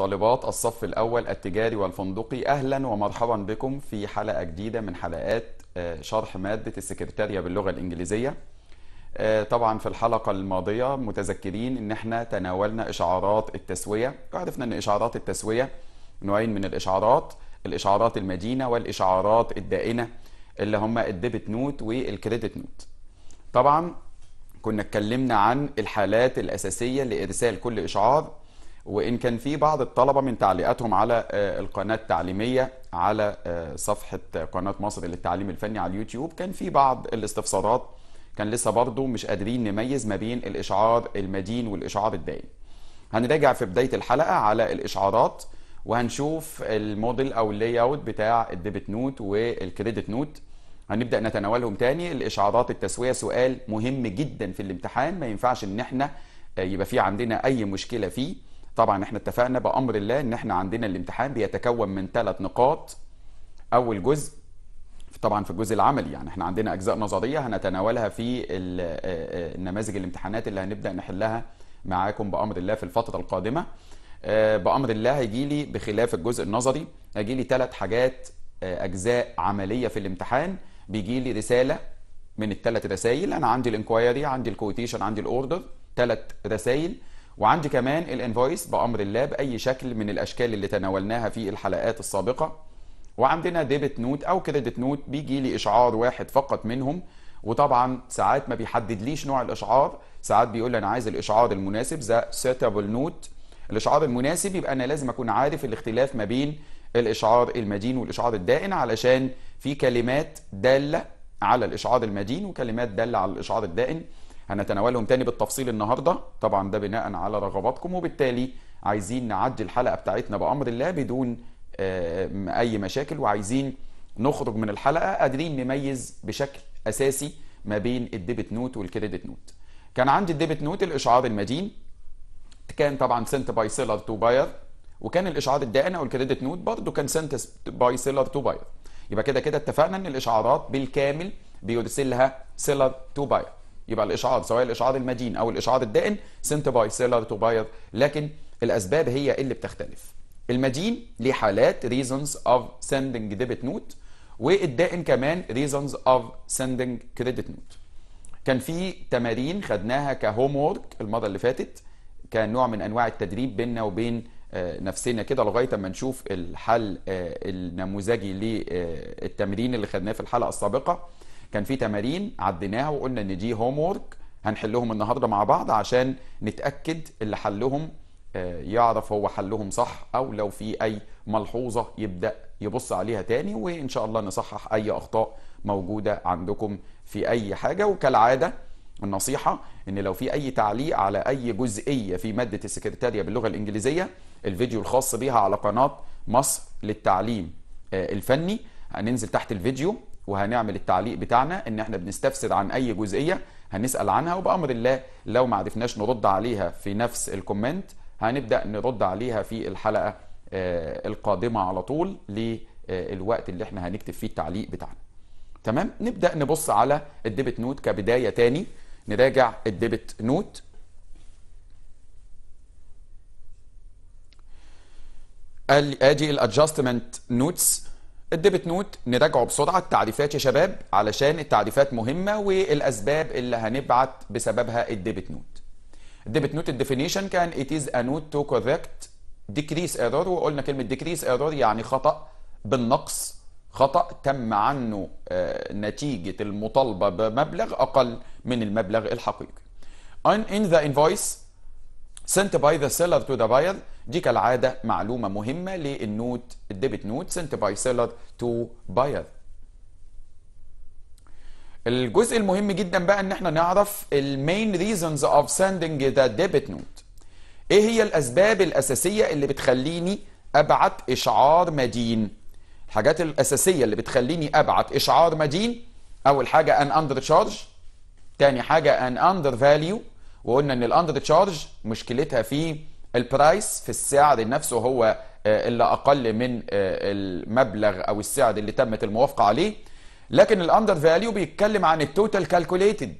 طالبات الصف الأول التجاري والفندقي أهلا ومرحبا بكم في حلقة جديدة من حلقات آه، شرح مادة السكرتارية باللغة الإنجليزية آه، طبعا في الحلقة الماضية متذكرين إن احنا تناولنا إشعارات التسوية وعرفنا إن إشعارات التسوية نوعين من الإشعارات الإشعارات المدينة والإشعارات الدائنة اللي هما الديبت نوت والكريدت نوت طبعا كنا اتكلمنا عن الحالات الأساسية لإرسال كل إشعار وإن كان في بعض الطلبة من تعليقاتهم على آه، القناة التعليمية على آه، صفحة آه، قناة مصر للتعليم الفني على اليوتيوب كان في بعض الاستفسارات كان لسه برضه مش قادرين نميز ما بين الإشعار المدين والإشعار الدائم هنراجع في بداية الحلقة على الإشعارات وهنشوف الموديل أو اللاي أوت بتاع الديبت نوت والكريدت نوت هنبدأ نتناولهم تاني الإشعارات التسوية سؤال مهم جدا في الامتحان ما ينفعش إن احنا يبقى في عندنا أي مشكلة فيه طبعا احنا اتفقنا بامر الله ان احنا عندنا الامتحان بيتكون من ثلاث نقاط اول جزء طبعا في الجزء العملي يعني احنا عندنا اجزاء نظريه هنتناولها في النماذج آه، آه، الامتحانات اللي هنبدا نحلها معاكم بامر الله في الفتره القادمه آه، بامر الله هيجي لي بخلاف الجزء النظري هيجي لي ثلاث حاجات اجزاء عمليه في الامتحان بيجي لي رساله من الثلاث رسائل انا عندي الانكوايري عندي الكوتيشن عندي الاوردر ثلاث رسائل وعندي كمان الانفويس بامر الله باي شكل من الاشكال اللي تناولناها في الحلقات السابقه وعندنا ديبت نوت او كريدت نوت بيجي لي اشعار واحد فقط منهم وطبعا ساعات ما بيحددليش نوع الاشعار ساعات بيقول لي انا عايز الاشعار المناسب ذا سيتابل نوت الاشعار المناسب يبقى انا لازم اكون عارف الاختلاف ما بين الاشعار المدين والاشعار الدائن علشان في كلمات داله على الاشعار المدين وكلمات داله على الاشعار الدائن هنتناولهم تاني بالتفصيل النهارده طبعا ده بناء على رغباتكم وبالتالي عايزين نعدي الحلقه بتاعتنا بامر الله بدون آه، اي مشاكل وعايزين نخرج من الحلقه قادرين نميز بشكل اساسي ما بين الديبت نوت والكريدت نوت كان عندي الديبت نوت الاشعار المدين كان طبعا سنت باي سيلر تو باير وكان الاشعار الدائن او الكريدت نوت برضه كان سنت باي سيلر تو باير يبقى كده كده اتفقنا ان الاشعارات بالكامل بيرسلها سيلر تو باير يبقى الاشعاض سواء الاشعاض المدين او الاشعاض الدائن سنت باي سيلر تو باير لكن الاسباب هي اللي بتختلف المدين ليه حالات reasons of sending debit note والدائن كمان reasons of sending credit note كان في تمارين خدناها كهوم وورك المره اللي فاتت كان نوع من انواع التدريب بيننا وبين آه، نفسنا كده لغايه اما نشوف الحل آه، النموذجي للتمرين اللي خدناه في الحلقه السابقه كان في تمارين عديناها وقلنا ان دي هوم وورك هنحلهم النهارده مع بعض عشان نتاكد اللي حلهم آه، يعرف هو حلهم صح او لو في اي ملحوظه يبدا يبص عليها تاني وان شاء الله نصحح اي اخطاء موجوده عندكم في اي حاجه وكالعاده النصيحه ان لو في اي تعليق على اي جزئيه في ماده السكرتاريه باللغه الانجليزيه الفيديو الخاص بيها على قناه مصر للتعليم آه، الفني هننزل تحت الفيديو وهنعمل التعليق بتاعنا ان احنا بنستفسر عن اي جزئيه هنسال عنها وبامر الله لو ما عرفناش نرد عليها في نفس الكومنت هنبدا نرد عليها في الحلقه آه، القادمه على طول للوقت اللي احنا هنكتب فيه التعليق بتاعنا تمام نبدا نبص على الديبت نوت كبدايه تاني نراجع الديبت نوت اجي الادجستمنت نوتس الديبت نوت نراجعه بسرعه التعريفات يا شباب علشان التعريفات مهمه والاسباب اللي هنبعت بسببها الديبت نوت الديبت نوت الديفينيشن كان it is a note to correct decrease error وقلنا كلمه decrease error يعني خطا بالنقص خطا تم عنه آه، نتيجه المطالبه بمبلغ اقل من المبلغ الحقيقي in the invoice سنت باي ذا سيلر تو ذا باير دي كالعاده معلومه مهمه للنوت الديبت نوت سنت باي سيلر تو باير الجزء المهم جدا بقى ان احنا نعرف المين ريزونز اوف سندنج ذا ديبت نوت ايه هي الاسباب الاساسيه اللي بتخليني ابعت اشعار مدين الحاجات الاساسيه اللي بتخليني ابعت اشعار مدين اول حاجه ان اندر تشارج تاني حاجه ان اندر فاليو وقلنا ان الاندر تشارج مشكلتها في البرايس في السعر نفسه هو آه، اللي اقل من آه، المبلغ او السعر اللي تمت الموافقه عليه لكن الاندر فاليو بيتكلم عن التوتال كالكوليتد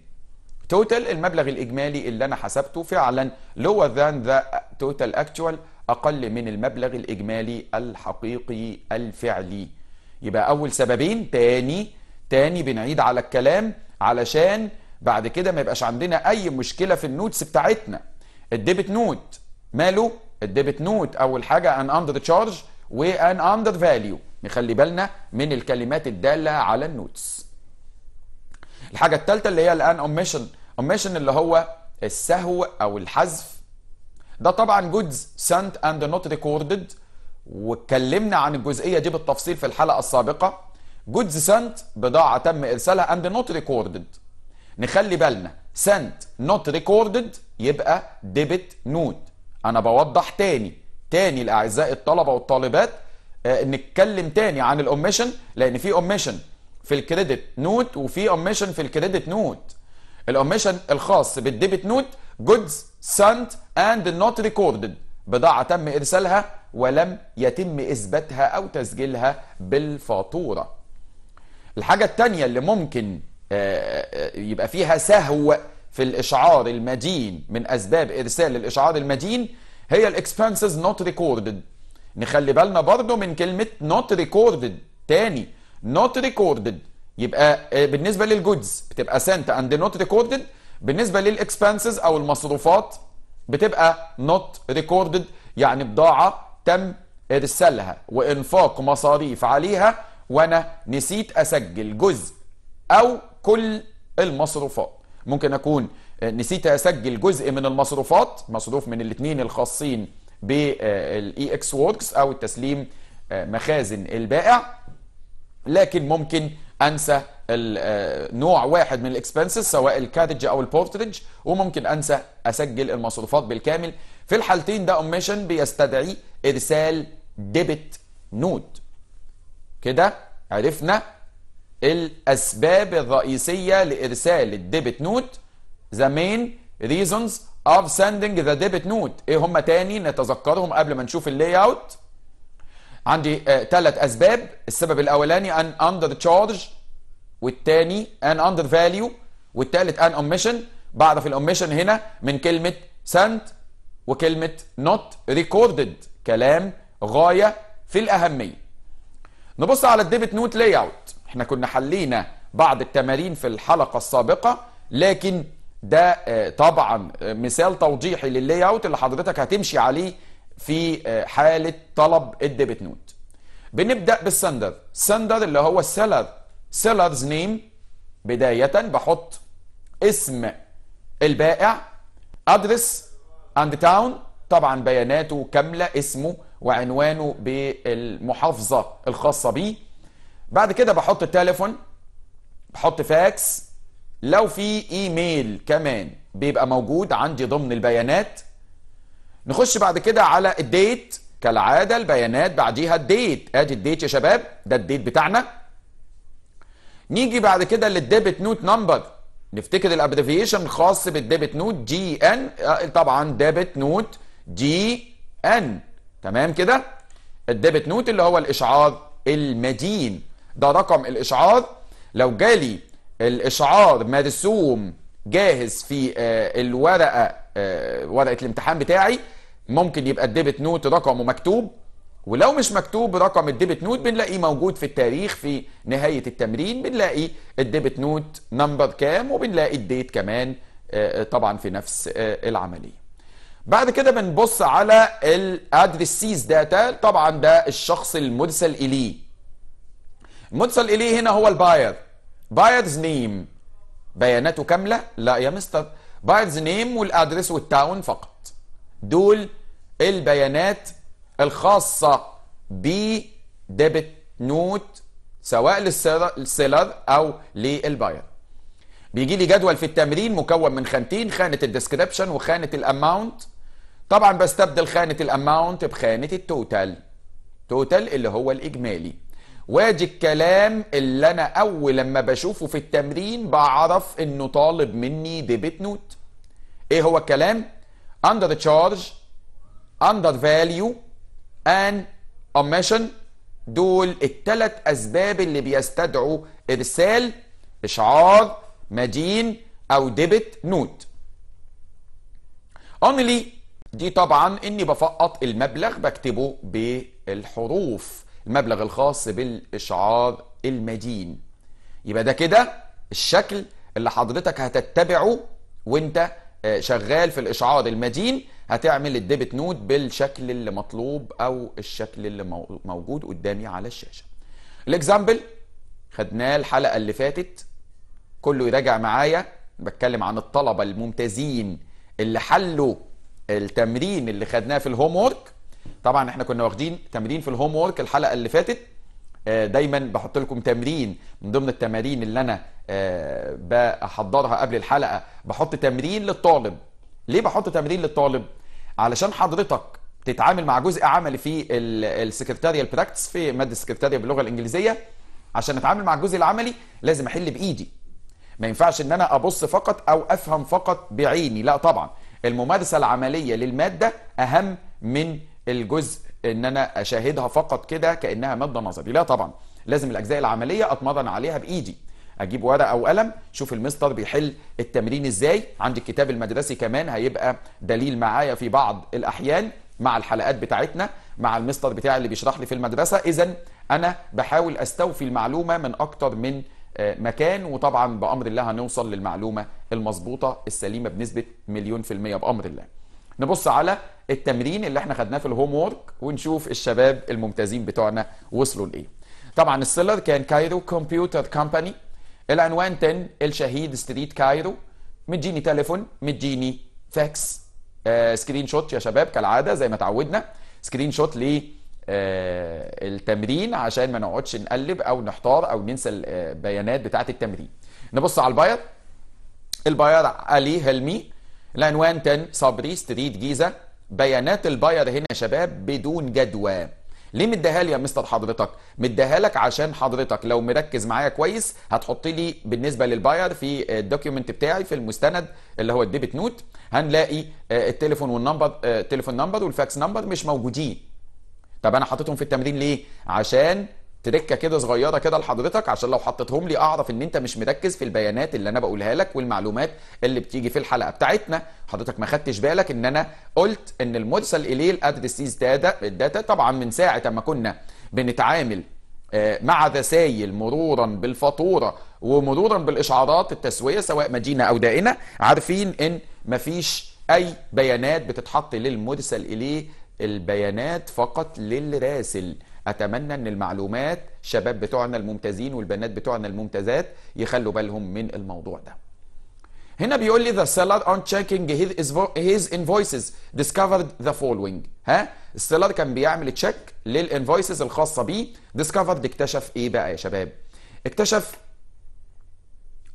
توتال المبلغ الاجمالي اللي انا حسبته فعلا lower than the total actual اقل من المبلغ الاجمالي الحقيقي الفعلي يبقى اول سببين تاني تاني بنعيد على الكلام علشان بعد كده ما يبقاش عندنا اي مشكله في النوتس بتاعتنا الديبت نوت ماله الديبت نوت اول حاجه ان اندر تشارج وان اندر فاليو نخلي بالنا من الكلمات الداله على النوتس الحاجه الثالثه اللي هي الان اوميشن اوميشن اللي هو السهو او الحذف ده طبعا جودز سنت اند نوت ريكوردد واتكلمنا عن الجزئيه دي بالتفصيل في الحلقه السابقه جودز سنت بضاعه تم ارسالها اند نوت ريكوردد نخلي بالنا سنت نوت ريكوردد يبقى ديبت نوت انا بوضح تاني تاني لاعزائي الطلبه والطالبات آه نتكلم تاني عن الاوميشن لان في اوميشن في الكريدت نوت وفي اوميشن في الكريدت نوت الاوميشن الخاص بالديبت نوت جودز سنت اند نوت ريكوردد بضاعه تم ارسالها ولم يتم اثباتها او تسجيلها بالفاتوره الحاجه الثانيه اللي ممكن آه، آه، يبقى فيها سهو في الإشعار المدين من أسباب إرسال الإشعار المدين هي الإكسبنسز نوت ريكوردد نخلي بالنا برضو من كلمة نوت ريكوردد تاني نوت ريكوردد يبقى آه، بالنسبة للجودز بتبقى سنت أند نوت ريكوردد بالنسبة للإكسبنسز أو المصروفات بتبقى نوت ريكوردد يعني بضاعة تم إرسالها وإنفاق مصاريف عليها وأنا نسيت أسجل جزء أو كل المصروفات ممكن أكون آه، نسيت أسجل جزء من المصروفات مصروف من الاثنين الخاصين بالاي اكس ووركس أو التسليم آه، مخازن البائع لكن ممكن انسى آه، نوع واحد من الاكسبنسز سواء الكاتج او البورتريج وممكن انسى اسجل المصروفات بالكامل في الحالتين ده اوميشن بيستدعي ارسال ديبت نود كده عرفنا الأسباب الرئيسية لإرسال الديبت نوت the main reasons of sending the debit note إيه هم تاني نتذكرهم قبل ما نشوف اللي اوت عندي ثلاث آه أسباب السبب الأولاني أندر تشارج والتاني أندر فاليو والتالت أن أوميشن بعرف الأوميشن هنا من كلمة سنت وكلمة نوت ريكوردد كلام غاية في الأهمية نبص على الديبت نوت لاي اوت احنا كنا حلينا بعض التمارين في الحلقة السابقة لكن ده آه، طبعا آه، مثال توضيحي للي اوت اللي حضرتك هتمشي عليه في آه، حالة طلب الديبت نوت بنبدأ بالسندر سندر اللي هو السيلر سيلرز نيم بداية بحط اسم البائع ادرس اند تاون طبعا بياناته كاملة اسمه وعنوانه بالمحافظة الخاصة بيه بعد كده بحط التليفون بحط فاكس لو في ايميل كمان بيبقى موجود عندي ضمن البيانات نخش بعد كده على الديت كالعاده البيانات بعديها الديت ادي الديت يا شباب ده الديت بتاعنا نيجي بعد كده للديبت نوت نمبر نفتكر الابريفيشن الخاص بالديبت نوت جي ان آه، طبعا ديبت نوت جي ان تمام كده الديبت نوت اللي هو الاشعار المدين ده رقم الاشعار لو جالي الاشعار مرسوم جاهز في آه، الورقه آه، ورقه الامتحان بتاعي ممكن يبقى الديبت نوت رقمه مكتوب ولو مش مكتوب رقم الديبت نوت بنلاقيه موجود في التاريخ في نهايه التمرين بنلاقي الديبت نوت نمبر كام وبنلاقي الديت كمان آه، طبعا في نفس العمليه بعد كده بنبص على الادرسيز داتا طبعا ده الشخص المرسل اليه المتصل إليه هنا هو الباير بايرز نيم بياناته كاملة لا يا مستر بايرز نيم والأدرس والتاون فقط دول البيانات الخاصة بديبت نوت سواء للسيلر أو للباير بيجي لي جدول في التمرين مكون من خانتين خانة الديسكريبشن وخانة الأماونت طبعا بستبدل خانة الأماونت بخانة التوتال توتال اللي هو الإجمالي وادي الكلام اللي انا اول لما بشوفه في التمرين بعرف انه طالب مني ديبت نوت ايه هو الكلام under charge under value and omission دول الثلاث اسباب اللي بيستدعوا ارسال اشعار مدين او ديبت نوت only دي طبعا اني بفقط المبلغ بكتبه بالحروف المبلغ الخاص بالإشعار المدين يبقى ده كده الشكل اللي حضرتك هتتبعه وانت آه، شغال في الإشعار المدين هتعمل الديبت نود بالشكل اللي مطلوب أو الشكل اللي موجود قدامي على الشاشة الاكزامبل خدناه الحلقة اللي فاتت كله يراجع معايا بتكلم عن الطلبة الممتازين اللي حلوا التمرين اللي خدناه في الهوم وورك طبعا احنا كنا واخدين تمرين في الهوم وورك الحلقه اللي فاتت آه، دايما بحط لكم تمرين من ضمن التمارين اللي انا آه، بحضرها قبل الحلقه بحط تمرين للطالب ليه بحط تمرين للطالب علشان حضرتك تتعامل مع جزء عملي في السكرتاريال براكتس في ماده السكرتاريا باللغه الانجليزيه عشان اتعامل مع الجزء العملي لازم احل بايدي ما ينفعش ان انا ابص فقط او افهم فقط بعيني لا طبعا الممارسه العمليه للماده اهم من الجزء ان انا اشاهدها فقط كده كانها ماده نظري لا طبعا لازم الاجزاء العمليه اتمرن عليها بايدي اجيب ورقه او قلم شوف المستر بيحل التمرين ازاي عندي الكتاب المدرسي كمان هيبقى دليل معايا في بعض الاحيان مع الحلقات بتاعتنا مع المستر بتاعي اللي بيشرح لي في المدرسه اذا انا بحاول استوفي المعلومه من اكتر من آه، مكان وطبعا بامر الله هنوصل للمعلومه المظبوطه السليمه بنسبه مليون في الميه بامر الله نبص على التمرين اللي احنا خدناه في الهوم وورك ونشوف الشباب الممتازين بتوعنا وصلوا لايه طبعا السيلر كان كايرو كمبيوتر كومباني العنوان 10 الشهيد ستريت كايرو مديني تليفون مديني فاكس آه سكرين شوت يا شباب كالعاده زي ما تعودنا سكرين شوت ل آه التمرين عشان ما نقعدش نقلب او نحتار او ننسى البيانات آه، بتاعه التمرين نبص على الباير الباير علي هلمي العنوان تاني صبري ستريت جيزه بيانات الباير هنا يا شباب بدون جدوى ليه مديها لي يا مستر حضرتك مديها لك عشان حضرتك لو مركز معايا كويس هتحط لي بالنسبه للباير في الدوكيومنت بتاعي في المستند اللي هو الديبت نوت هنلاقي آه، التليفون والنمبر التليفون آه، نمبر والفاكس نمبر مش موجودين طب انا حطيتهم في التمرين ليه عشان تركه كده صغيره كده لحضرتك عشان لو حطيتهم لي اعرف ان انت مش مركز في البيانات اللي انا بقولها لك والمعلومات اللي بتيجي في الحلقه بتاعتنا حضرتك ما خدتش بالك ان انا قلت ان المرسل اليه الادريسيز داتا الداتا طبعا من ساعه اما كنا بنتعامل آه، مع رسائل مرورا بالفاتوره ومرورا بالاشعارات التسويه سواء مدينه او دائنه عارفين ان مفيش اي بيانات بتتحط للمرسل اليه البيانات فقط للراسل اتمنى ان المعلومات شباب بتوعنا الممتازين والبنات بتوعنا الممتازات يخلوا بالهم من الموضوع ده هنا بيقول لي the seller on checking his, انفويسز invoices discovered the following ها السيلر كان بيعمل تشيك للانفويسز الخاصه بيه discovered اكتشف ايه بقى يا شباب اكتشف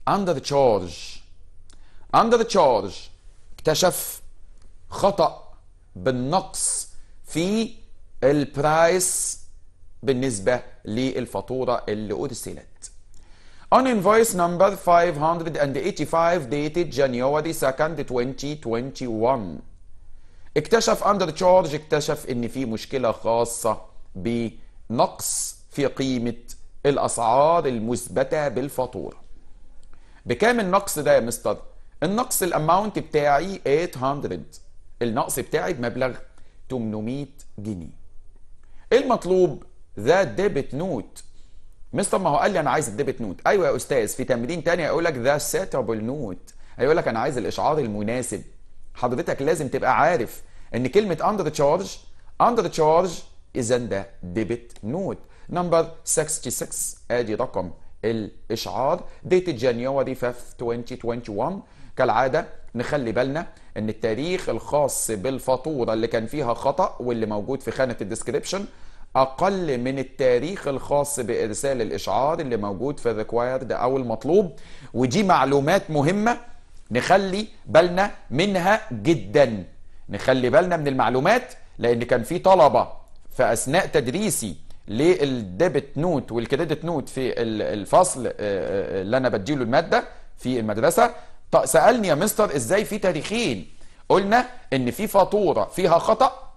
under charge under charge اكتشف خطأ بالنقص في البرايس بالنسبة للفاتورة اللي أرسلت. On invoice number 585 dated January 2nd 2021 اكتشف اندر تشارج اكتشف ان في مشكلة خاصة بنقص في قيمة الاسعار المثبتة بالفاتورة بكام النقص ده يا مستر؟ النقص الاماونت بتاعي 800 النقص بتاعي بمبلغ 800 جنيه إيه المطلوب ذا ديبت نوت مستر طب ما هو قال لي انا عايز الديبت نوت ايوه يا استاذ في تمرين تاني هيقول لك ذا سيتابل نوت هيقول لك انا عايز الاشعار المناسب حضرتك لازم تبقى عارف ان كلمه اندر تشارج اندر تشارج اذا ده ديبت نوت نمبر 66 ادي رقم الاشعار ديت جانيوري 5 2021 كالعاده نخلي بالنا ان التاريخ الخاص بالفاتوره اللي كان فيها خطا واللي موجود في خانه الديسكريبشن اقل من التاريخ الخاص بارسال الاشعار اللي موجود في الريكوايرد او المطلوب ودي معلومات مهمه نخلي بالنا منها جدا نخلي بالنا من المعلومات لان كان في طلبه في اثناء تدريسي للديبت نوت والكريدت نوت في الفصل آه، آه، اللي انا بديله الماده في المدرسه سالني يا مستر ازاي في تاريخين قلنا ان في فاتوره فيها خطا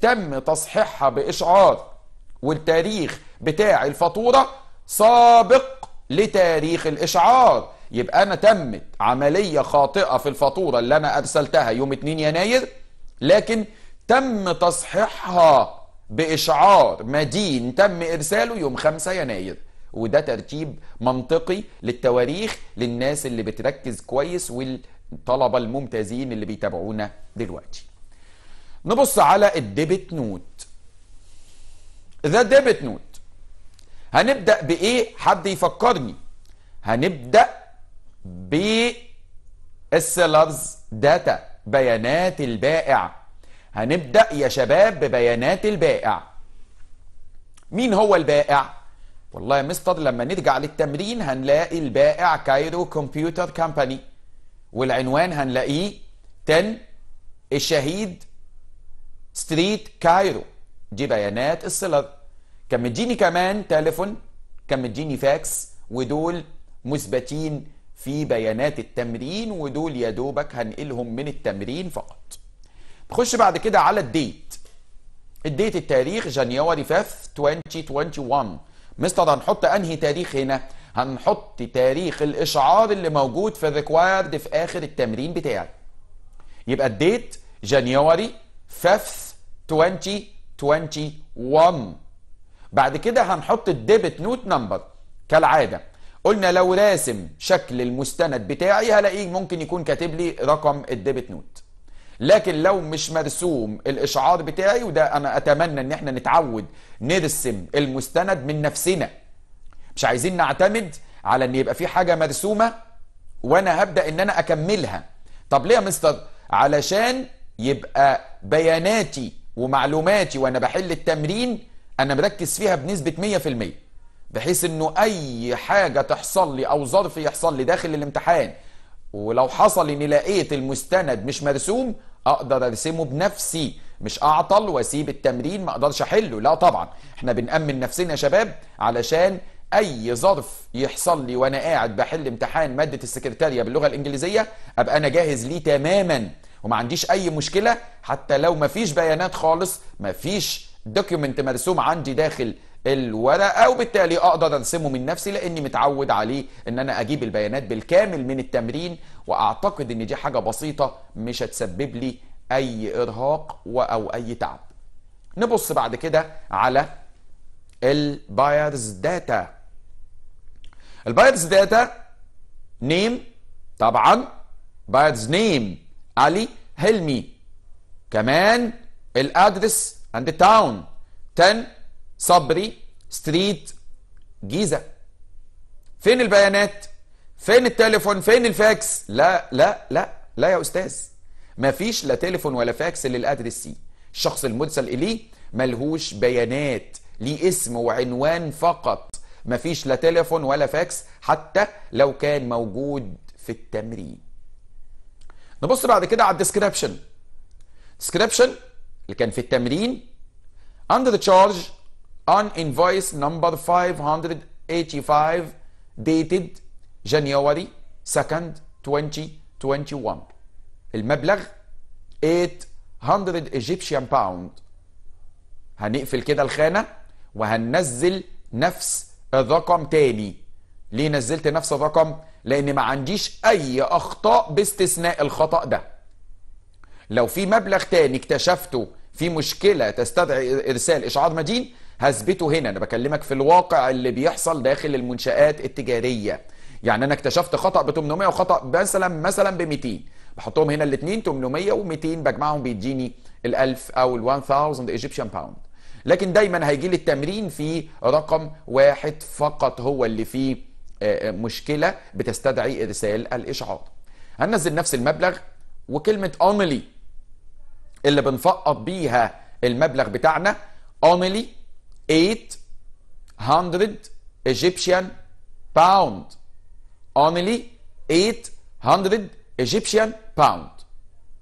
تم تصحيحها باشعار والتاريخ بتاع الفاتورة سابق لتاريخ الإشعار يبقى أنا تمت عملية خاطئة في الفاتورة اللي أنا أرسلتها يوم 2 يناير لكن تم تصحيحها بإشعار مدين تم إرساله يوم 5 يناير وده ترتيب منطقي للتواريخ للناس اللي بتركز كويس والطلبة الممتازين اللي بيتابعونا دلوقتي نبص على الديبت نوت ذا ديبت نوت هنبدأ بإيه حد يفكرني هنبدأ ب السيلرز داتا بيانات البائع هنبدأ يا شباب ببيانات البائع مين هو البائع؟ والله يا مستر لما نرجع للتمرين هنلاقي البائع كايرو كمبيوتر كامباني والعنوان هنلاقيه 10 الشهيد ستريت كايرو دي بيانات السيلر كان مديني كمان تليفون كان مديني فاكس ودول مثبتين في بيانات التمرين ودول يا دوبك هنقلهم من التمرين فقط بخش بعد كده على الديت الديت التاريخ جانيوري 5 2021 مستر هنحط انهي تاريخ هنا هنحط تاريخ الاشعار اللي موجود في الريكوايرد في اخر التمرين بتاعي يبقى الديت جانيوري 5 2021 21 بعد كده هنحط الديبت نوت نمبر كالعادة قلنا لو راسم شكل المستند بتاعي هلاقيه ممكن يكون كاتب لي رقم الديبت نوت لكن لو مش مرسوم الاشعار بتاعي وده انا اتمنى ان احنا نتعود نرسم المستند من نفسنا مش عايزين نعتمد على ان يبقى في حاجه مرسومه وانا هبدا ان انا اكملها طب ليه يا مستر علشان يبقى بياناتي ومعلوماتي وانا بحل التمرين انا مركز فيها بنسبه 100% بحيث انه اي حاجه تحصل لي او ظرف يحصل لي داخل الامتحان ولو حصل اني لقيت المستند مش مرسوم اقدر ارسمه بنفسي مش اعطل واسيب التمرين ما اقدرش احله لا طبعا احنا بنامن نفسنا يا شباب علشان اي ظرف يحصل لي وانا قاعد بحل امتحان ماده السكرتاريه باللغه الانجليزيه ابقى انا جاهز ليه تماما وما عنديش اي مشكله حتى لو ما فيش بيانات خالص ما فيش دوكيومنت مرسوم عندي داخل الورقه وبالتالي اقدر ارسمه من نفسي لاني متعود عليه ان انا اجيب البيانات بالكامل من التمرين واعتقد ان دي حاجه بسيطه مش هتسبب لي اي ارهاق او اي تعب نبص بعد كده على البايرز داتا البايرز داتا نيم طبعا بايرز نيم علي هلمي كمان الادرس اند تاون 10 صبري ستريت جيزه فين البيانات فين التليفون فين الفاكس لا لا لا لا يا استاذ ما فيش لا تليفون ولا فاكس للادرسي الشخص المرسل اليه ملهوش بيانات ليه اسم وعنوان فقط ما فيش لا تليفون ولا فاكس حتى لو كان موجود في التمرين نبص بعد كده على الديسكريبشن ديسكريبشن اللي كان في التمرين under the charge on invoice number 585 dated January 2nd 2021 المبلغ 800 Egyptian pound هنقفل كده الخانة وهننزل نفس الرقم تاني ليه نزلت نفس الرقم لان ما عنديش اي اخطاء باستثناء الخطأ ده لو في مبلغ تاني اكتشفته في مشكلة تستدعي ارسال اشعار مدين هثبته هنا انا بكلمك في الواقع اللي بيحصل داخل المنشآت التجارية يعني انا اكتشفت خطأ ب 800 وخطأ مثلا مثلا ب 200 بحطهم هنا الاثنين 800 و200 بجمعهم بيديني ال1000 او ال1000 ايجيبشن باوند لكن دايما هيجي لي التمرين في رقم واحد فقط هو اللي فيه آه، آه، مشكله بتستدعي ارسال الاشعار هننزل نفس المبلغ وكلمه اوملي اللي بنفقط بيها المبلغ بتاعنا اوملي 800 ايجيبشن باوند اوملي 800 ايجيبشن باوند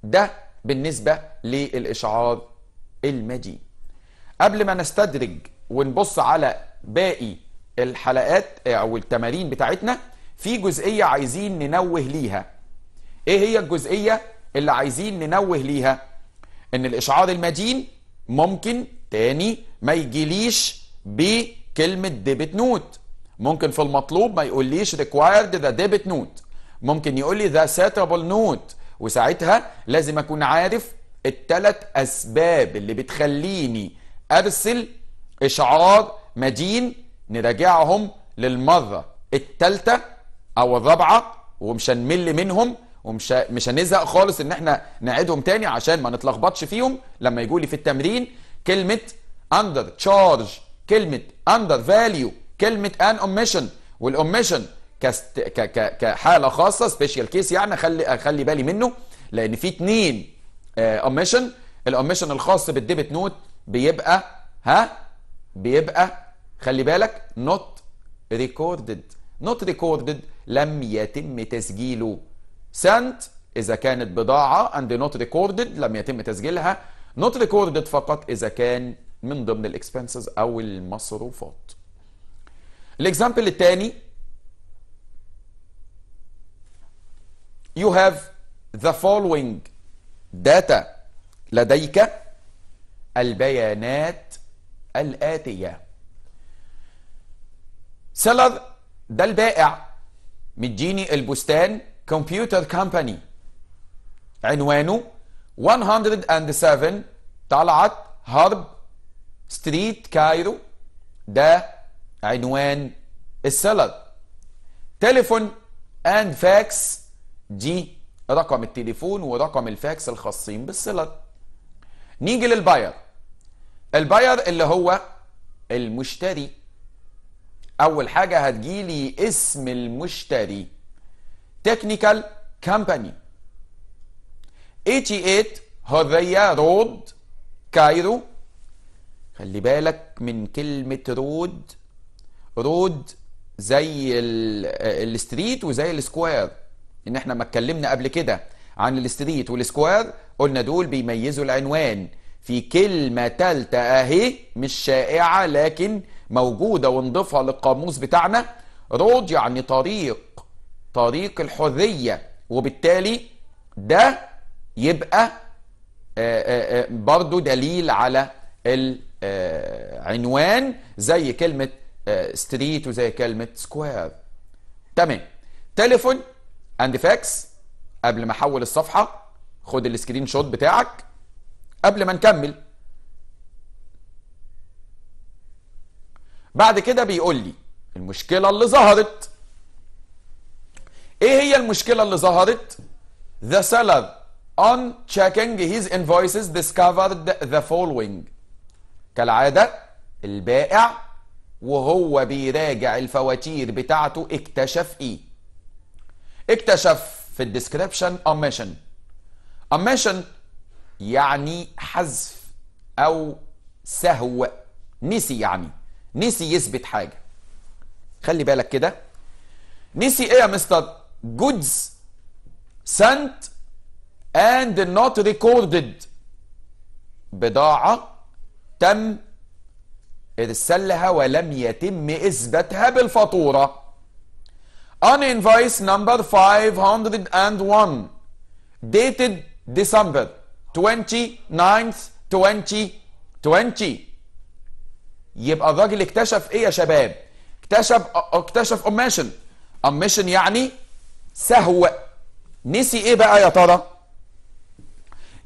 ده بالنسبه للاشعار المدين قبل ما نستدرج ونبص على باقي الحلقات آه، او التمارين بتاعتنا في جزئيه عايزين ننوه ليها ايه هي الجزئيه اللي عايزين ننوه ليها ان الاشعار المدين ممكن تاني ما يجيليش بكلمه ديبت نوت ممكن في المطلوب ما يقوليش required ذا ديبت نوت ممكن يقول لي the نوت وساعتها لازم اكون عارف الثلاث اسباب اللي بتخليني ارسل اشعار مدين نراجعهم للمرة التالتة أو الرابعة ومش هنمل منهم ومش مش هنزهق خالص إن إحنا نعيدهم تاني عشان ما نتلخبطش فيهم لما يجوا لي في التمرين كلمة أندر تشارج كلمة أندر فاليو كلمة أن أوميشن والأوميشن كست... ك... ك... كحاله خاصه سبيشال كيس يعني خلي خلي بالي منه لان في اتنين اوميشن آه، الاوميشن الخاص بالديبت نوت بيبقى ها بيبقى خلي بالك not recorded not recorded لم يتم تسجيله sent إذا كانت بضاعة and not recorded لم يتم تسجيلها not recorded فقط إذا كان من ضمن الاكسبنسز أو المصروفات الاكزامبل الثاني you have the following data لديك البيانات الآتية سيلر ده البائع مديني البستان كمبيوتر كامباني عنوانه 107 طلعت هرب ستريت كايرو ده عنوان السيلر تليفون اند فاكس دي رقم التليفون ورقم الفاكس الخاصين بالسيلر نيجي للباير الباير اللي هو المشتري اول حاجه هتجيلي اسم المشتري تكنيكال كامباني 88 هذيا رود كايرو خلي بالك من كلمة رود رود زي الستريت وزي السكوير ان احنا ما اتكلمنا قبل كده عن الستريت والسكوير قلنا دول بيميزوا العنوان في كلمة تالتة اهي مش شائعة لكن موجودة ونضيفها للقاموس بتاعنا رود يعني طريق طريق الحرية وبالتالي ده يبقى آه، آه، آه، برضو دليل على العنوان زي كلمة ستريت وزي كلمة سكوير تمام تليفون اند فاكس قبل ما احول الصفحة خد السكرين شوت بتاعك قبل ما نكمل بعد كده بيقول لي المشكلة اللي ظهرت ايه هي المشكلة اللي ظهرت the seller on checking his invoices discovered the following كالعادة البائع وهو بيراجع الفواتير بتاعته اكتشف ايه اكتشف في الديسكريبشن omission omission يعني حذف او سهو نسي يعني نسي يثبت حاجه خلي بالك كده نسي ايه يا مستر goods sent and not recorded بضاعه تم ارسالها ولم يتم اثباتها بالفاتوره on invoice number 501 dated December 29th 2020 يبقى الراجل اكتشف ايه يا شباب اكتشف اكتشف اميشن اميشن يعني سهو نسي ايه بقى يا ترى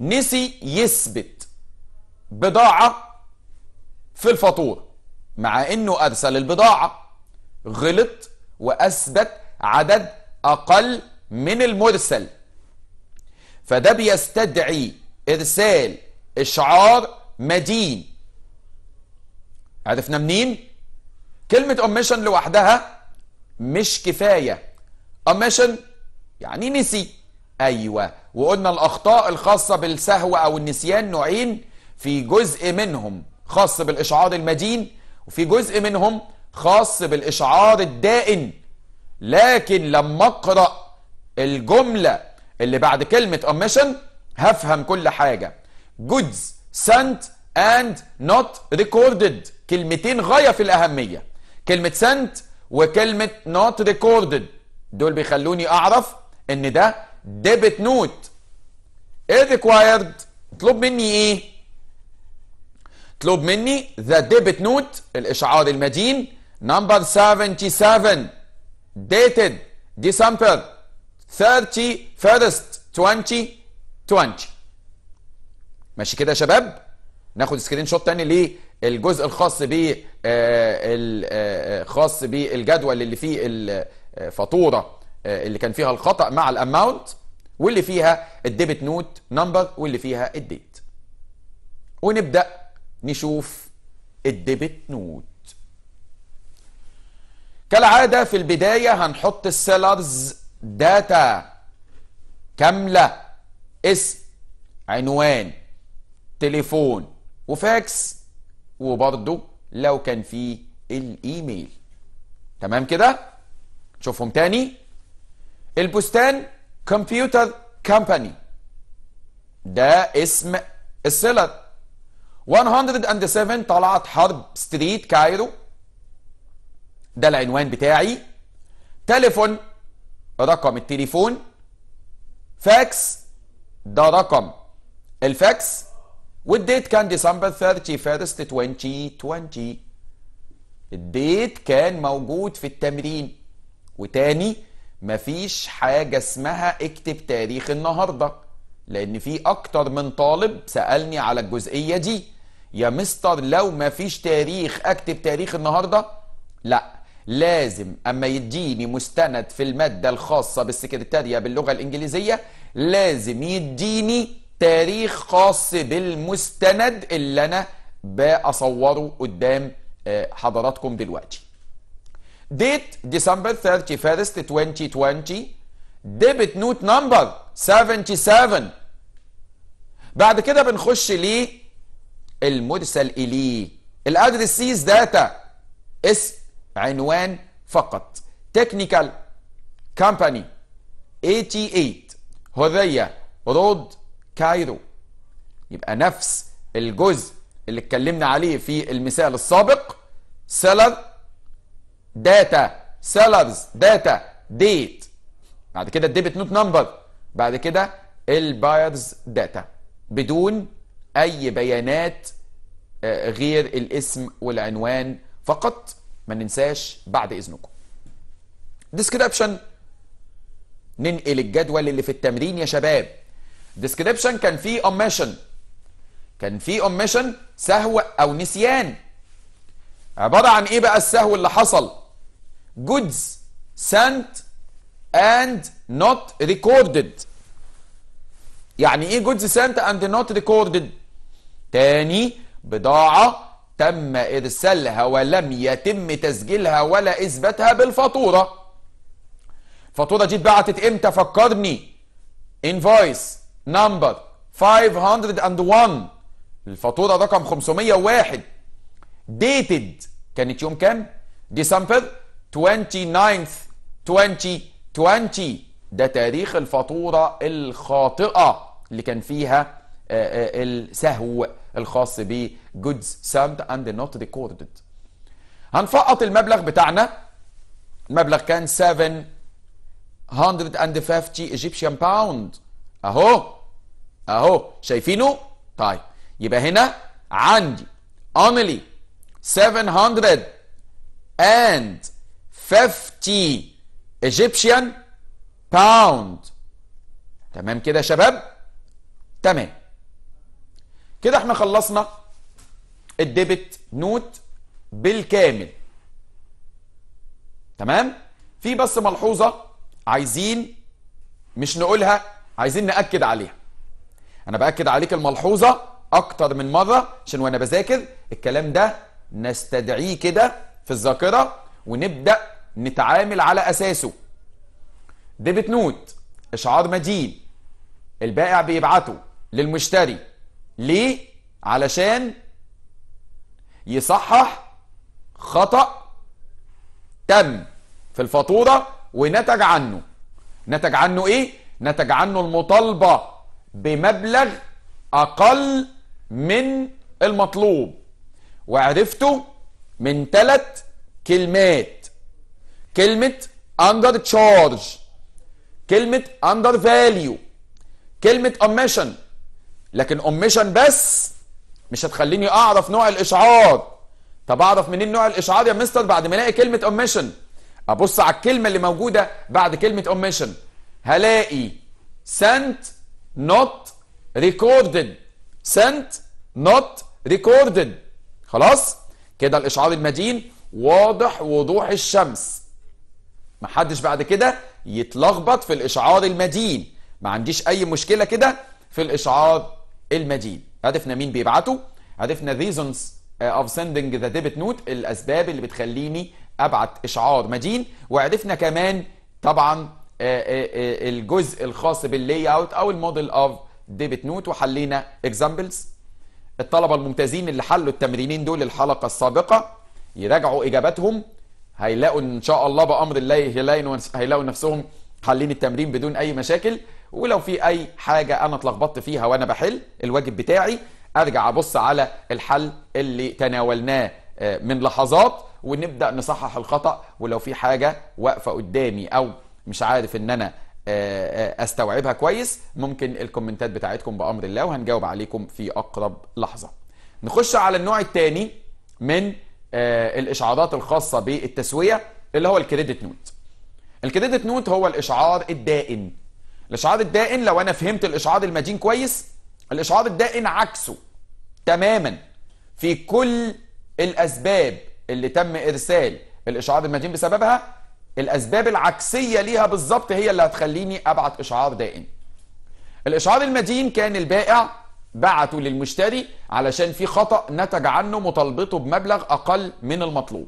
نسي يثبت بضاعة في الفاتورة مع انه ارسل البضاعة غلط واثبت عدد اقل من المرسل فده بيستدعي ارسال اشعار مدين عرفنا منين كلمة omission لوحدها مش كفاية omission يعني نسي أيوة وقلنا الأخطاء الخاصة بالسهو أو النسيان نوعين في جزء منهم خاص بالإشعار المدين وفي جزء منهم خاص بالإشعار الدائن لكن لما أقرأ الجملة اللي بعد كلمة omission هفهم كل حاجة goods sent and not recorded كلمتين غاية في الأهمية كلمة sent وكلمة not recorded دول بيخلوني أعرف إن ده debit note إيه required اطلب مني إيه اطلب مني the debit note الإشعار المدين number 77 dated December 31st 2020 ماشي كده يا شباب ناخد سكرين شوت تاني للجزء الخاص ب آه، آه، آه، خاص بالجدول اللي فيه الفاتوره اللي كان فيها الخطا مع الاماونت واللي فيها الديبت نوت نمبر واللي فيها الديت ونبدا نشوف الديبت نوت كالعادة في البداية هنحط السيلرز داتا كاملة اسم عنوان تليفون وفاكس وبرده لو كان في الايميل تمام كده شوفهم تاني البستان كمبيوتر كمباني ده اسم السيلر 107 طلعت حرب ستريت كايرو ده العنوان بتاعي تليفون رقم التليفون فاكس ده رقم الفاكس والديت كان ديسمبر 31 2020 الديت كان موجود في التمرين وتاني مفيش حاجة اسمها اكتب تاريخ النهاردة لأن في أكتر من طالب سألني على الجزئية دي يا مستر لو مفيش تاريخ أكتب تاريخ النهاردة لأ لازم أما يديني مستند في المادة الخاصة بالسكرتارية باللغة الإنجليزية لازم يديني تاريخ خاص بالمستند اللي انا بصوره قدام آه، حضراتكم دلوقتي ديت ديسمبر 31 2020 ديبت نوت نمبر 77 بعد كده بنخش ليه المرسل اليه الادرسيز داتا اسم عنوان فقط تكنيكال كامباني 88 هذية رود كايرو يبقى نفس الجزء اللي اتكلمنا عليه في المثال السابق سيلر داتا سيلرز داتا ديت بعد كده الديبت نوت نمبر بعد كده البايرز داتا بدون اي بيانات آه، غير الاسم والعنوان فقط ما ننساش بعد اذنكم ديسكريبشن ننقل الجدول اللي في التمرين يا شباب ديسكريبشن كان فيه اوميشن كان فيه اوميشن سهو او نسيان عباره عن ايه بقى السهو اللي حصل جودز sent and not recorded يعني ايه جودز sent and not recorded تاني بضاعه تم ارسالها ولم يتم تسجيلها ولا اثباتها بالفاتوره الفاتوره دي اتبعتت امتى فكرني انفويس نمبر 501 الفاتوره رقم 501 ديتد كانت يوم كام؟ ديسمبر 29 2020 ده تاريخ الفاتوره الخاطئه اللي كان فيها آه، آه، السهو الخاص بجودز sent اند نوت ريكوردد هنفقط المبلغ بتاعنا المبلغ كان 750 ايجيبشن باوند اهو اهو شايفينه طيب يبقى هنا عندي only 750 Egyptian pound تمام كده يا شباب تمام كده احنا خلصنا الديبت نوت بالكامل تمام في بس ملحوظة عايزين مش نقولها عايزين نأكد عليها انا باكد عليك الملحوظه اكتر من مره عشان وانا بذاكر الكلام ده نستدعيه كده في الذاكره ونبدا نتعامل على اساسه ديبت نوت اشعار مدين البائع بيبعته للمشتري ليه علشان يصحح خطأ تم في الفاتورة ونتج عنه نتج عنه ايه نتج عنه المطالبة بمبلغ أقل من المطلوب وعرفته من ثلاث كلمات كلمة أندر تشارج كلمة أندر فاليو كلمة omission لكن omission بس مش هتخليني أعرف نوع الإشعار طب أعرف منين نوع الإشعار يا مستر بعد ما ألاقي كلمة omission أبص على الكلمة اللي موجودة بعد كلمة omission هلاقي سنت not recorded sent not recorded خلاص كده الاشعار المدين واضح وضوح الشمس محدش بعد كده يتلخبط في الاشعار المدين ما عنديش اي مشكله كده في الاشعار المدين هدفنا مين بيبعته هدفنا reasons uh, of sending the debit note الاسباب اللي بتخليني ابعت اشعار مدين وعرفنا كمان طبعا آه، آه، آه، الجزء الخاص باللاي اوت او الموديل اوف ديبت نوت وحلينا اكزامبلز الطلبه الممتازين اللي حلوا التمرينين دول الحلقه السابقه يراجعوا اجاباتهم هيلاقوا ان شاء الله بامر الله هيلاقوا نفسهم حلين التمرين بدون اي مشاكل ولو في اي حاجه انا اتلخبطت فيها وانا بحل الواجب بتاعي ارجع ابص على الحل اللي تناولناه من لحظات ونبدا نصحح الخطا ولو في حاجه واقفه قدامي او مش عارف ان انا آه، آه، استوعبها كويس ممكن الكومنتات بتاعتكم بامر الله وهنجاوب عليكم في اقرب لحظه نخش على النوع الثاني من آه، الاشعارات الخاصه بالتسويه اللي هو الكريدت نوت الكريدت نوت هو الاشعار الدائن الاشعار الدائن لو انا فهمت الاشعار المدين كويس الاشعار الدائن عكسه تماما في كل الاسباب اللي تم ارسال الاشعار المدين بسببها الأسباب العكسية ليها بالظبط هي اللي هتخليني أبعت إشعار دائم الإشعار المدين كان البائع بعته للمشتري علشان في خطأ نتج عنه مطالبته بمبلغ أقل من المطلوب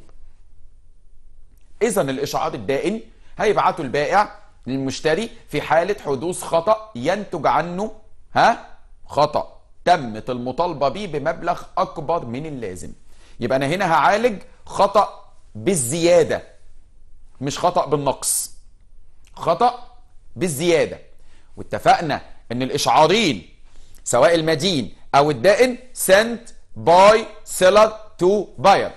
إذا الإشعار الدائم هيبعته البائع للمشتري في حالة حدوث خطأ ينتج عنه ها خطأ تمت المطالبة بيه بمبلغ أكبر من اللازم يبقى أنا هنا هعالج خطأ بالزيادة مش خطأ بالنقص خطأ بالزيادة واتفقنا ان الاشعارين سواء المدين او الدائن سنت باي سيلر تو باير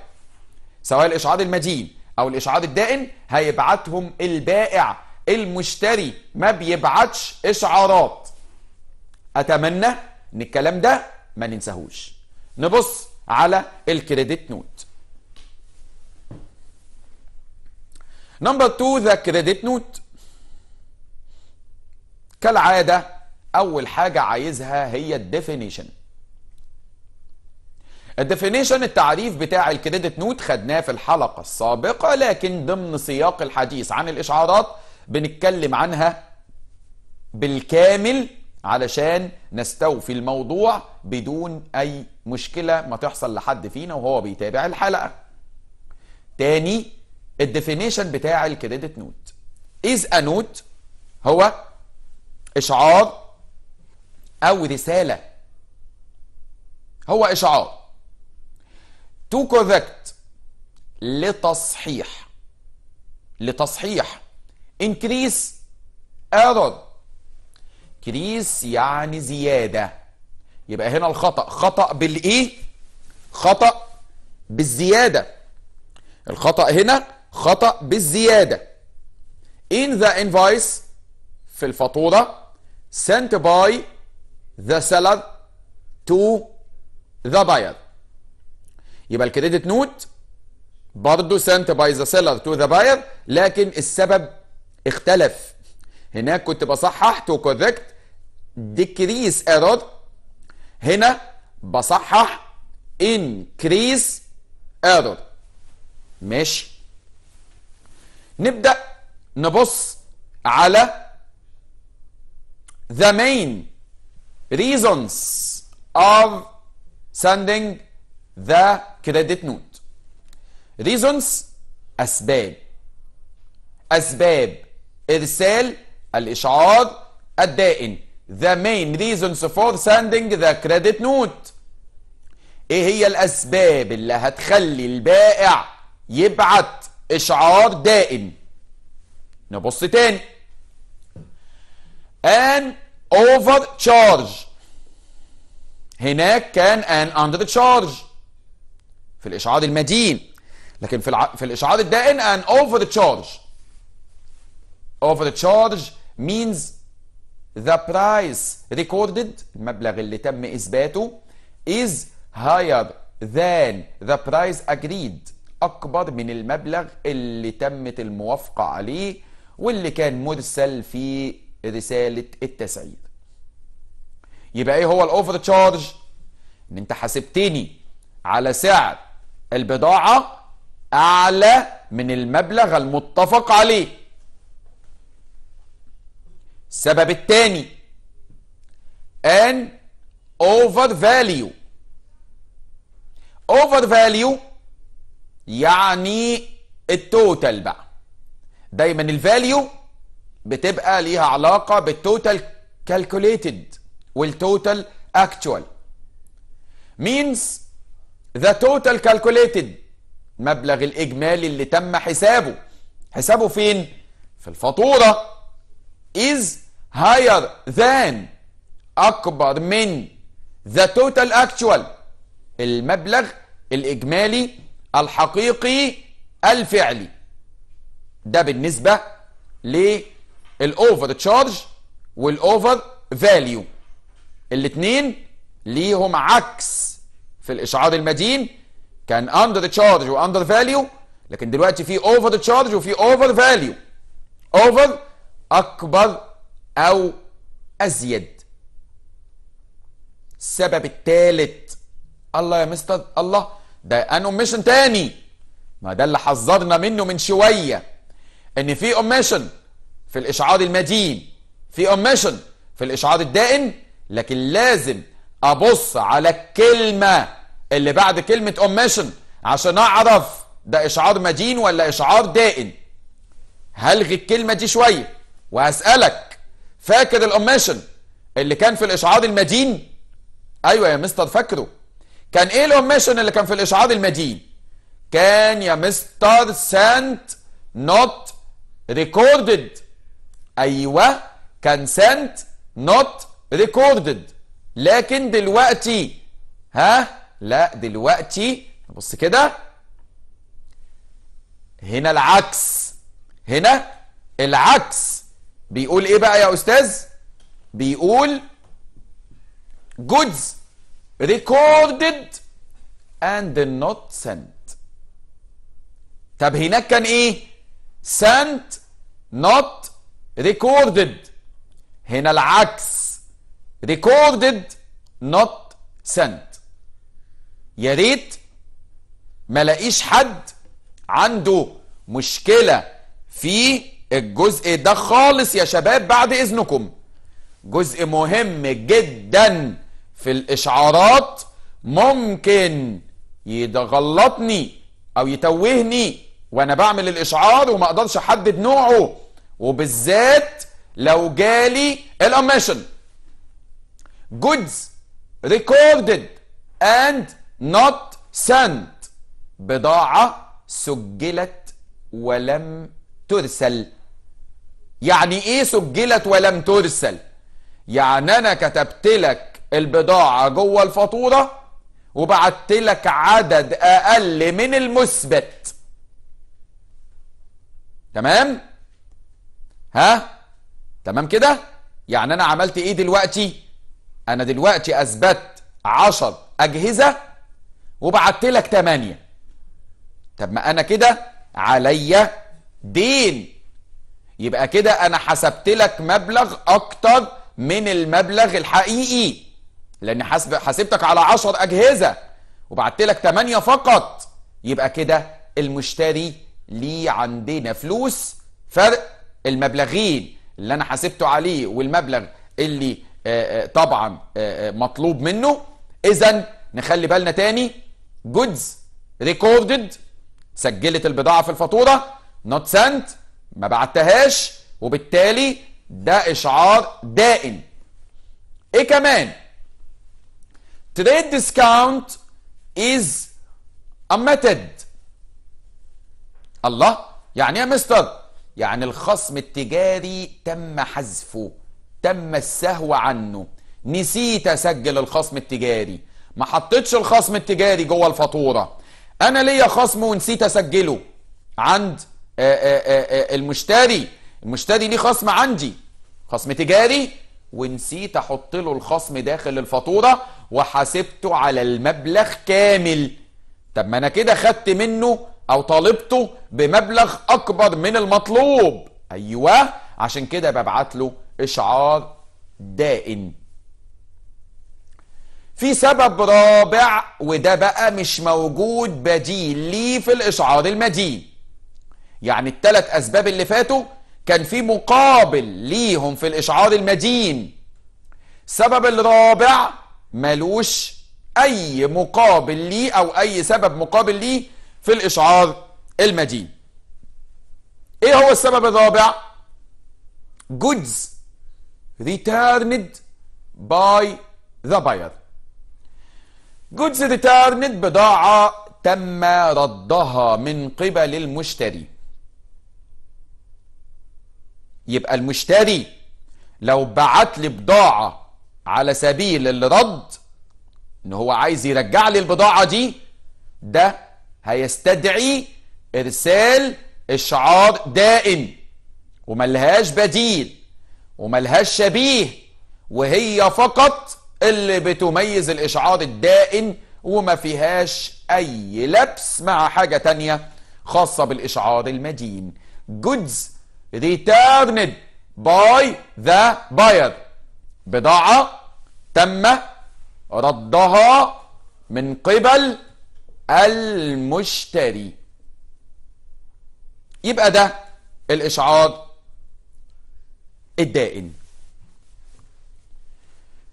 سواء الاشعار المدين او الاشعار الدائن هيبعتهم البائع المشتري ما بيبعتش اشعارات اتمنى ان الكلام ده ما ننساهوش نبص على الكريدت نوت نمبر 2 ذا كريدت نوت كالعادة أول حاجة عايزها هي الديفينيشن الديفينيشن التعريف بتاع الكريدت نوت خدناه في الحلقة السابقة لكن ضمن سياق الحديث عن الإشعارات بنتكلم عنها بالكامل علشان نستوفي الموضوع بدون أي مشكلة ما تحصل لحد فينا وهو بيتابع الحلقة تاني الديفينيشن بتاع الكريدت نوت از ا نوت هو اشعار او رساله هو اشعار تو كوركت لتصحيح لتصحيح increase error كريس يعني زيادة يبقى هنا الخطأ خطأ بالإيه خطأ بالزيادة الخطأ هنا خطأ بالزيادة in the invoice في الفاتورة sent by the seller to the buyer يبقى الكريدت نوت برضه sent by the seller to the buyer لكن السبب اختلف هناك كنت بصحح to correct decrease error هنا بصحح increase error ماشي نبدأ نبص على the main reasons of sending the credit note reasons أسباب أسباب إرسال الإشعار الدائن the main reasons for sending the credit note إيه هي الأسباب اللي هتخلي البائع يبعت اشعار دائم نبص تاني an overcharge هناك كان an undercharge في الاشعار المدين لكن في الع... في الاشعار الدائن an overcharge overcharge means the price recorded المبلغ اللي تم اثباته is higher than the price agreed اكبر من المبلغ اللي تمت الموافقه عليه واللي كان مرسل في رساله التسعير يبقى ايه هو الاوفر تشارج ان انت حاسبتني على سعر البضاعه اعلى من المبلغ المتفق عليه السبب الثاني ان اوفر فاليو اوفر فاليو يعني التوتال بقى دايما الفاليو بتبقى ليها علاقة بالتوتال كالكوليتد والتوتال اكتوال means the total calculated المبلغ الإجمالي اللي تم حسابه حسابه فين؟ في الفاتورة is higher than أكبر من the total actual المبلغ الإجمالي الحقيقي الفعلي ده بالنسبة للأوفر تشارج والأوفر فاليو الاتنين ليهم عكس في الإشعار المدين كان أندر تشارج وأندر فاليو لكن دلوقتي في أوفر تشارج وفي أوفر فاليو أوفر أكبر أو أزيد السبب الثالث الله يا مستر الله ده ان اوميشن تاني ما ده اللي حذرنا منه من شويه ان في اوميشن في الاشعار المدين في اوميشن في الاشعار الدائم لكن لازم ابص على الكلمه اللي بعد كلمه اوميشن عشان اعرف ده اشعار مدين ولا اشعار دائن هلغي الكلمه دي شويه وهسالك فاكر الاوميشن اللي كان في الاشعار المدين ايوه يا مستر فاكره كان ايه الاميشن اللي كان في الاشعار المدين كان يا مستر سنت نوت ريكوردد ايوه كان سنت نوت ريكوردد لكن دلوقتي ها لا دلوقتي بص كده هنا العكس هنا العكس بيقول ايه بقى يا استاذ بيقول goods recorded and not sent طب هناك كان ايه sent not recorded هنا العكس recorded not sent يا ريت ما لاقيش حد عنده مشكلة في الجزء ده خالص يا شباب بعد إذنكم جزء مهم جدا في الاشعارات ممكن يغلطني او يتوهني وانا بعمل الاشعار وما اقدرش احدد نوعه وبالذات لو جالي الاميشن goods recorded and not sent بضاعة سجلت ولم ترسل يعني ايه سجلت ولم ترسل يعني انا كتبت لك البضاعة جوه الفاتورة وبعت لك عدد أقل من المثبت تمام ها تمام كده يعني أنا عملت إيه دلوقتي أنا دلوقتي أثبت عشر أجهزة وبعت لك تمانية طب ما أنا كده عليا دين يبقى كده أنا حسبت لك مبلغ أكتر من المبلغ الحقيقي لان حاسب حاسبتك على 10 اجهزه وبعت لك 8 فقط يبقى كده المشتري ليه عندنا فلوس فرق المبلغين اللي انا حاسبته عليه والمبلغ اللي آه، آه، طبعا آه، مطلوب منه اذا نخلي بالنا تاني جودز ريكوردد سجلت البضاعه في الفاتوره نوت سنت ما بعتهاش وبالتالي ده اشعار دائم ايه كمان Trade discount is a method الله يعني ايه يا مستر يعني الخصم التجاري تم حذفه تم السهو عنه نسيت اسجل الخصم التجاري ما حطيتش الخصم التجاري جوه الفاتوره انا ليا خصم ونسيت اسجله عند آه، آه، آه، المشتري المشتري ليه خصم عندي خصم تجاري ونسيت احط له الخصم داخل الفاتوره وحاسبته على المبلغ كامل طب ما انا كده خدت منه او طالبته بمبلغ اكبر من المطلوب ايوه عشان كده ببعت له اشعار دائن في سبب رابع وده بقى مش موجود بديل ليه في الاشعار المدين يعني التلات اسباب اللي فاتوا كان في مقابل ليهم في الاشعار المدين السبب الرابع ملوش اي مقابل ليه او اي سبب مقابل ليه في الاشعار المدين ايه هو السبب الرابع goods returned by the buyer goods returned بضاعة تم ردها من قبل المشتري يبقى المشتري لو بعت لي بضاعة على سبيل الرد ان هو عايز يرجع لي البضاعة دي ده هيستدعي ارسال اشعار دائم وملهاش بديل وملهاش شبيه وهي فقط اللي بتميز الاشعار الدائم وما فيهاش اي لبس مع حاجة تانية خاصة بالاشعار المدين goods returned by the buyer بضاعة تم ردها من قبل المشتري يبقى ده الإشعار الدائن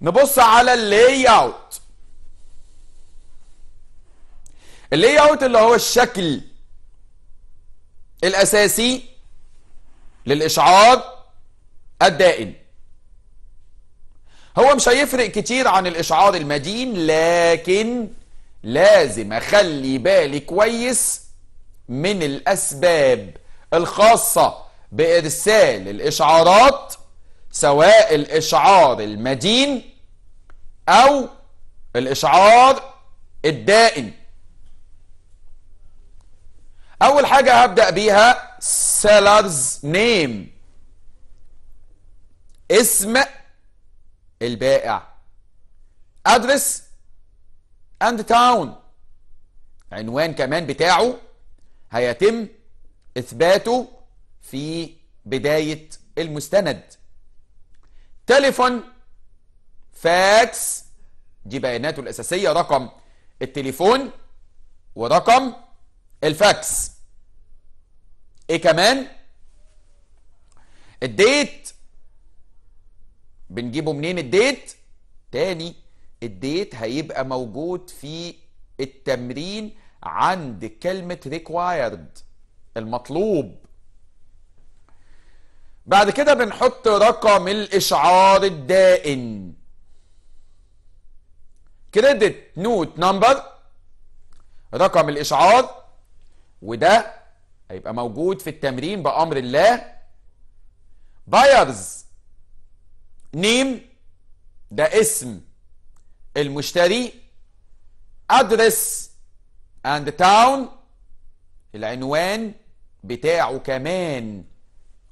نبص على اللي اوت اللي اوت اللي هو الشكل الأساسي للإشعار الدائن هو مش هيفرق كتير عن الإشعار المدين لكن لازم أخلي بالي كويس من الأسباب الخاصة بإرسال الإشعارات سواء الإشعار المدين أو الإشعار الدائم أول حاجة هبدأ بيها سيلرز نيم اسم البائع ادرس اند تاون عنوان كمان بتاعه هيتم اثباته في بدايه المستند تليفون فاكس دي بياناته الاساسيه رقم التليفون ورقم الفاكس ايه كمان الديت بنجيبه منين الديت تاني الديت هيبقى موجود في التمرين عند كلمة required المطلوب بعد كده بنحط رقم الإشعار الدائن كريدت نوت نمبر رقم الإشعار وده هيبقى موجود في التمرين بأمر الله بايرز نيم ده اسم المشتري ادرس اند تاون العنوان بتاعه كمان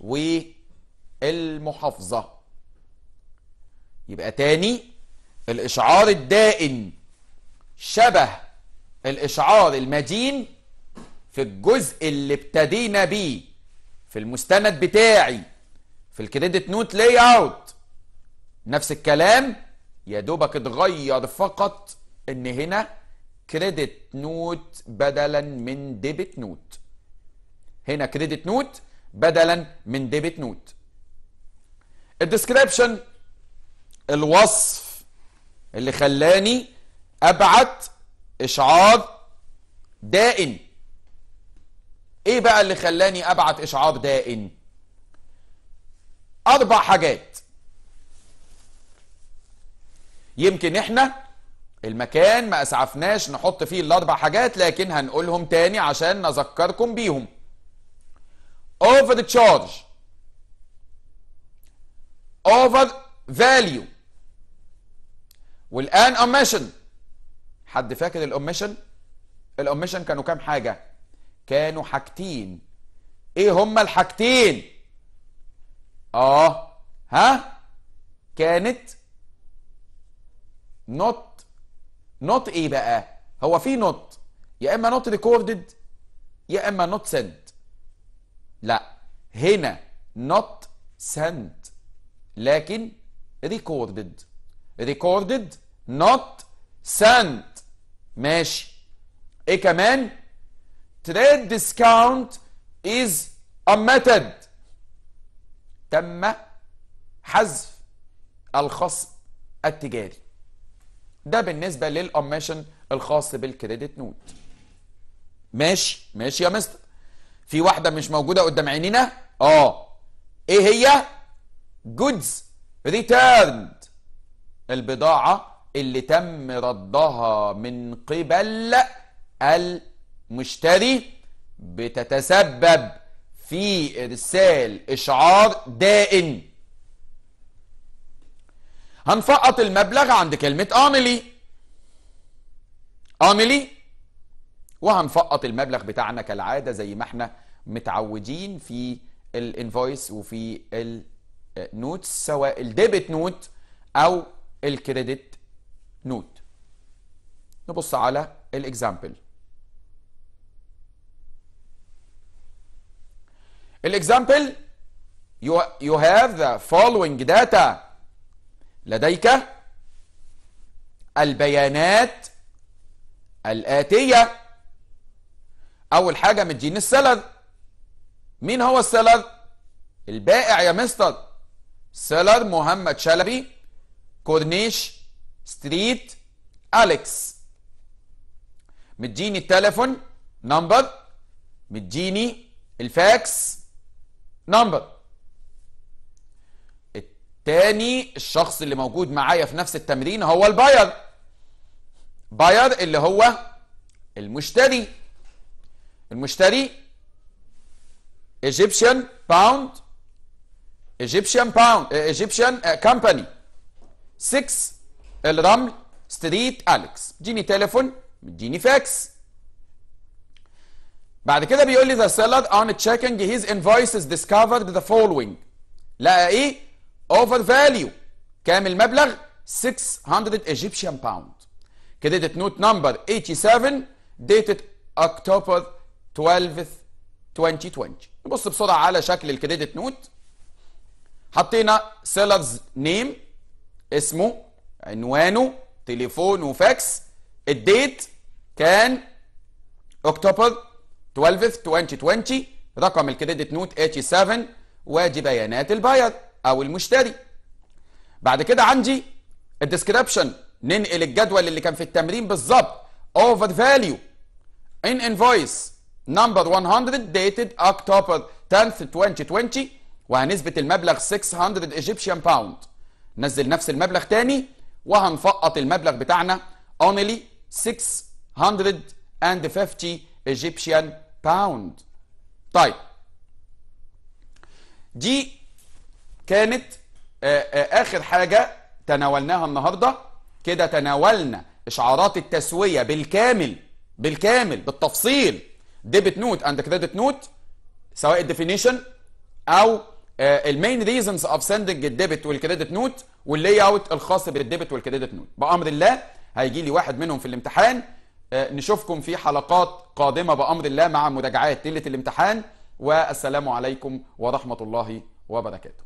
والمحافظة يبقى تاني الإشعار الدائن شبه الإشعار المدين في الجزء اللي ابتدينا بيه في المستند بتاعي في الكريدت نوت لاي اوت نفس الكلام يا دوبك اتغير فقط ان هنا كريدت نوت بدلا من ديبت نوت هنا كريدت نوت بدلا من ديبت نوت الديسكريبشن الوصف اللي خلاني ابعت اشعار دائن ايه بقى اللي خلاني ابعت اشعار دائن اربع حاجات يمكن احنا المكان ما اسعفناش نحط فيه الاربع حاجات لكن هنقولهم تاني عشان نذكركم بيهم over charge over value والان omission حد فاكر الاوميشن الاوميشن كانوا كام حاجه كانوا حاجتين ايه هما الحاجتين اه ها كانت نوت نوت ايه بقى هو في نوت يا اما نوت ريكوردد يا اما نوت سنت لا هنا نوت سنت لكن ريكوردد ريكوردد نوت سنت ماشي ايه كمان تريد ديسكاونت از امتد تم حذف الخصم التجاري ده بالنسبه للاميشن الخاص بالكريدت نوت ماشي ماشي يا مستر في واحده مش موجوده قدام عينينا اه ايه هي جودز ريتيرند البضاعه اللي تم ردها من قبل المشتري بتتسبب في ارسال اشعار دائن هنفقط المبلغ عند كلمة آملي آملي وهنفقط المبلغ بتاعنا كالعادة زي ما احنا متعودين في الانفويس وفي النوتس آه، سواء الديبت نوت او الكريدت نوت نبص على الاكزامبل الاكزامبل يو هاف ذا فولوينج داتا لديك البيانات الآتية أول حاجة مدين السلد مين هو السلد؟ البائع يا مستر سيلر محمد شلبي كورنيش ستريت أليكس مديني التليفون نمبر مديني الفاكس نمبر تاني الشخص اللي موجود معايا في نفس التمرين هو الباير باير اللي هو المشتري المشتري ايجيبشن باوند ايجيبشن باوند ايجيبشن كمباني 6 الرمل ستريت اليكس اديني تليفون اديني فاكس بعد كده بيقول لي ذا سيلر اون تشيكنج هيز انفويسز ديسكفرد ذا فولوينج لقى ايه اوفر فاليو كام المبلغ 600 ايجيبشن باوند كريدت نوت نمبر 87 ديتد اكتوبر 12 2020 نبص بسرعه على شكل الكريدت نوت حطينا سيلرز نيم اسمه عنوانه تليفون وفاكس الديت كان اكتوبر 12 2020 رقم الكريدت نوت 87 وادي بيانات الباير او المشتري بعد كده عندي الديسكريبشن ننقل الجدول اللي كان في التمرين بالظبط اوفر فاليو ان انفويس نمبر 100 ديتد اكتوبر 10 2020 وهنثبت المبلغ 600 ايجيبشن باوند نزل نفس المبلغ تاني وهنفقط المبلغ بتاعنا اونلي 650 ايجيبشن باوند طيب دي كانت آه، آه، اخر حاجة تناولناها النهاردة كده تناولنا اشعارات التسوية بالكامل بالكامل بالتفصيل ديبت نوت اند كريدت نوت سواء الديفينيشن او المين ريزنز اوف سندنج الديبت والكريدت نوت واللي اوت الخاص بالديبت والكريدت نوت بامر الله هيجي لي واحد منهم في الامتحان آه، نشوفكم في حلقات قادمه بامر الله مع مراجعات ليله الامتحان والسلام عليكم ورحمه الله وبركاته